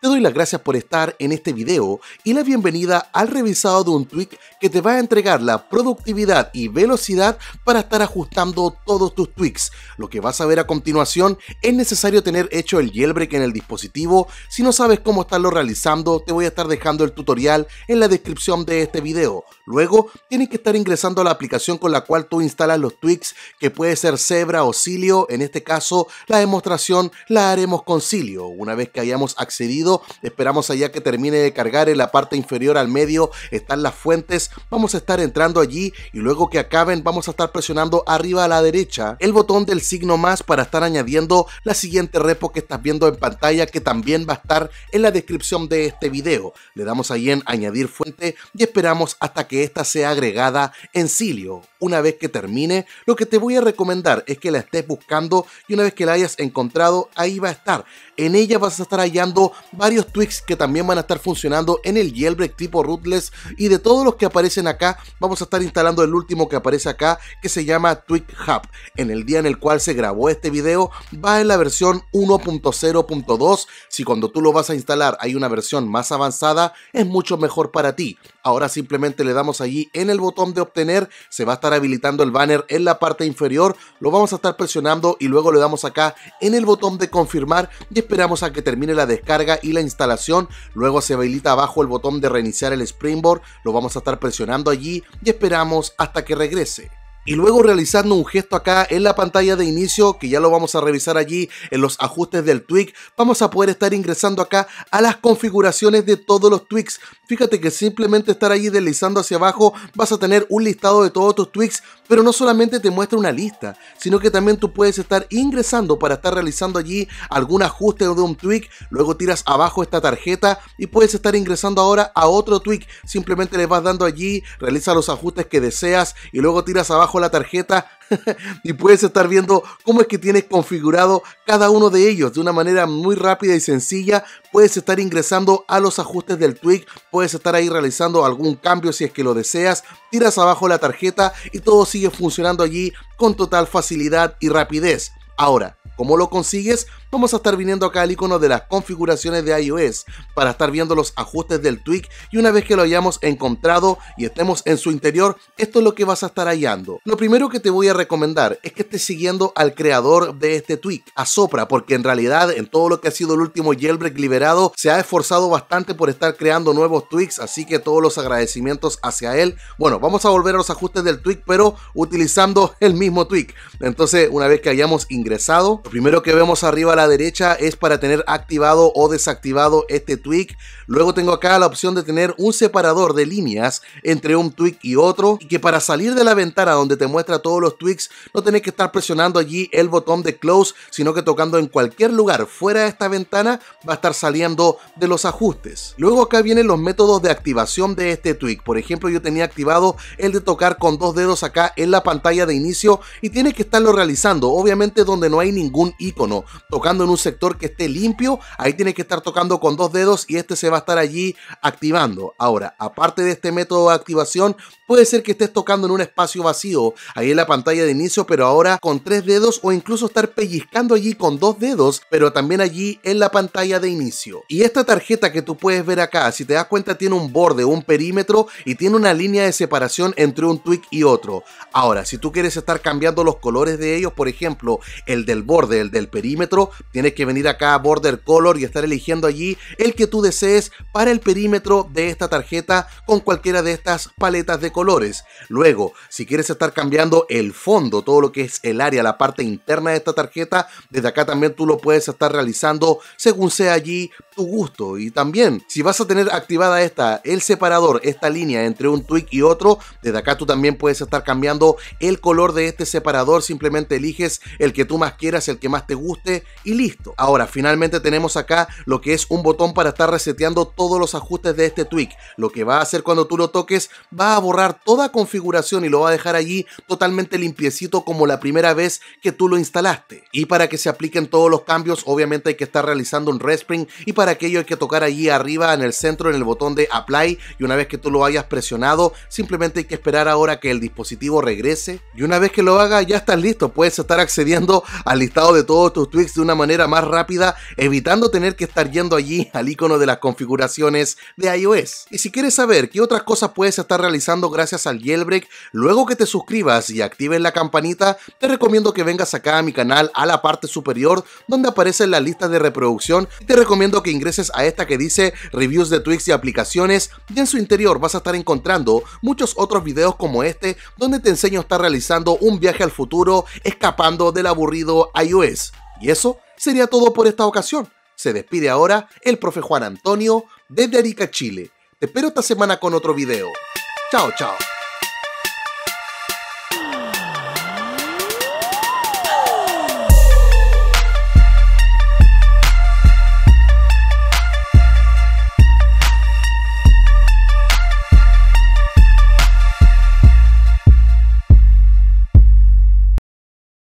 te doy las gracias por estar en este video y la bienvenida al revisado de un tweak que te va a entregar la productividad y velocidad para estar ajustando todos tus tweaks. Lo que vas a ver a continuación es necesario tener hecho el jailbreak en el dispositivo. Si no sabes cómo estarlo realizando, te voy a estar dejando el tutorial en la descripción de este video. Luego, tienes que estar ingresando a la aplicación con la cual tú instalas los tweaks, que puede ser Zebra o Cilio. En este caso, la demostración la haremos con Cilio. Una vez que hayamos accedido Esperamos allá que termine de cargar en la parte inferior al medio. Están las fuentes. Vamos a estar entrando allí y luego que acaben vamos a estar presionando arriba a la derecha el botón del signo más para estar añadiendo la siguiente repo que estás viendo en pantalla que también va a estar en la descripción de este video. Le damos ahí en añadir fuente y esperamos hasta que esta sea agregada en Cilio. Una vez que termine, lo que te voy a recomendar es que la estés buscando y una vez que la hayas encontrado, ahí va a estar. En ella vas a estar hallando varios tweaks que también van a estar funcionando en el jailbreak tipo rootless y de todos los que aparecen acá vamos a estar instalando el último que aparece acá que se llama Tweak Hub. En el día en el cual se grabó este video va en la versión 1.0.2 si cuando tú lo vas a instalar hay una versión más avanzada es mucho mejor para ti. Ahora simplemente le damos allí en el botón de obtener, se va a estar habilitando el banner en la parte inferior, lo vamos a estar presionando y luego le damos acá en el botón de confirmar y esperamos a que termine la descarga y la instalación, luego se habilita abajo el botón de reiniciar el Springboard, lo vamos a estar presionando allí y esperamos hasta que regrese y luego realizando un gesto acá en la pantalla de inicio, que ya lo vamos a revisar allí en los ajustes del tweak, vamos a poder estar ingresando acá a las configuraciones de todos los tweaks. Fíjate que simplemente estar allí deslizando hacia abajo vas a tener un listado de todos tus tweaks, pero no solamente te muestra una lista, sino que también tú puedes estar ingresando para estar realizando allí algún ajuste de un tweak, luego tiras abajo esta tarjeta y puedes estar ingresando ahora a otro tweak, simplemente le vas dando allí, realiza los ajustes que deseas y luego tiras abajo la tarjeta y puedes estar viendo cómo es que tienes configurado cada uno de ellos de una manera muy rápida y sencilla. Puedes estar ingresando a los ajustes del tweak, puedes estar ahí realizando algún cambio si es que lo deseas, tiras abajo la tarjeta y todo sigue funcionando allí con total facilidad y rapidez. Ahora, ¿cómo lo consigues? vamos a estar viniendo acá al icono de las configuraciones de iOS para estar viendo los ajustes del tweak y una vez que lo hayamos encontrado y estemos en su interior, esto es lo que vas a estar hallando. Lo primero que te voy a recomendar es que estés siguiendo al creador de este tweak, a Sopra, porque en realidad en todo lo que ha sido el último jailbreak liberado se ha esforzado bastante por estar creando nuevos tweaks, así que todos los agradecimientos hacia él. Bueno, vamos a volver a los ajustes del tweak, pero utilizando el mismo tweak. Entonces, una vez que hayamos ingresado, lo primero que vemos arriba la derecha es para tener activado o desactivado este tweak. Luego tengo acá la opción de tener un separador de líneas entre un tweak y otro. Y que para salir de la ventana donde te muestra todos los tweaks, no tenés que estar presionando allí el botón de close, sino que tocando en cualquier lugar fuera de esta ventana va a estar saliendo de los ajustes. Luego acá vienen los métodos de activación de este tweak. Por ejemplo, yo tenía activado el de tocar con dos dedos acá en la pantalla de inicio y tienes que estarlo realizando, obviamente donde no hay ningún icono en un sector que esté limpio, ahí tienes que estar tocando con dos dedos y este se va a estar allí activando. Ahora, aparte de este método de activación, puede ser que estés tocando en un espacio vacío, ahí en la pantalla de inicio, pero ahora con tres dedos o incluso estar pellizcando allí con dos dedos, pero también allí en la pantalla de inicio. Y esta tarjeta que tú puedes ver acá, si te das cuenta, tiene un borde, un perímetro y tiene una línea de separación entre un tweak y otro. Ahora, si tú quieres estar cambiando los colores de ellos, por ejemplo, el del borde, el del perímetro, Tienes que venir acá a Border Color y estar eligiendo allí el que tú desees para el perímetro de esta tarjeta con cualquiera de estas paletas de colores. Luego, si quieres estar cambiando el fondo, todo lo que es el área, la parte interna de esta tarjeta, desde acá también tú lo puedes estar realizando según sea allí tu gusto. Y también, si vas a tener activada esta, el separador, esta línea entre un tweak y otro, desde acá tú también puedes estar cambiando el color de este separador. Simplemente eliges el que tú más quieras, el que más te guste y listo. Ahora, finalmente tenemos acá lo que es un botón para estar reseteando todos los ajustes de este tweak. Lo que va a hacer cuando tú lo toques, va a borrar toda configuración y lo va a dejar allí totalmente limpiecito como la primera vez que tú lo instalaste. Y para que se apliquen todos los cambios, obviamente hay que estar realizando un respring y para aquello hay que tocar allí arriba en el centro en el botón de Apply y una vez que tú lo hayas presionado simplemente hay que esperar ahora que el dispositivo regrese y una vez que lo haga ya estás listo, puedes estar accediendo al listado de todos tus tweets de una manera más rápida evitando tener que estar yendo allí al icono de las configuraciones de iOS. Y si quieres saber qué otras cosas puedes estar realizando gracias al jailbreak, luego que te suscribas y actives la campanita, te recomiendo que vengas acá a mi canal a la parte superior donde aparecen las listas de reproducción y te recomiendo que ingreses a esta que dice reviews de tweets y aplicaciones y en su interior vas a estar encontrando muchos otros videos como este donde te enseño a estar realizando un viaje al futuro escapando del aburrido iOS. Y eso sería todo por esta ocasión. Se despide ahora el profe Juan Antonio desde Arica, Chile. Te espero esta semana con otro video. Chao, chao.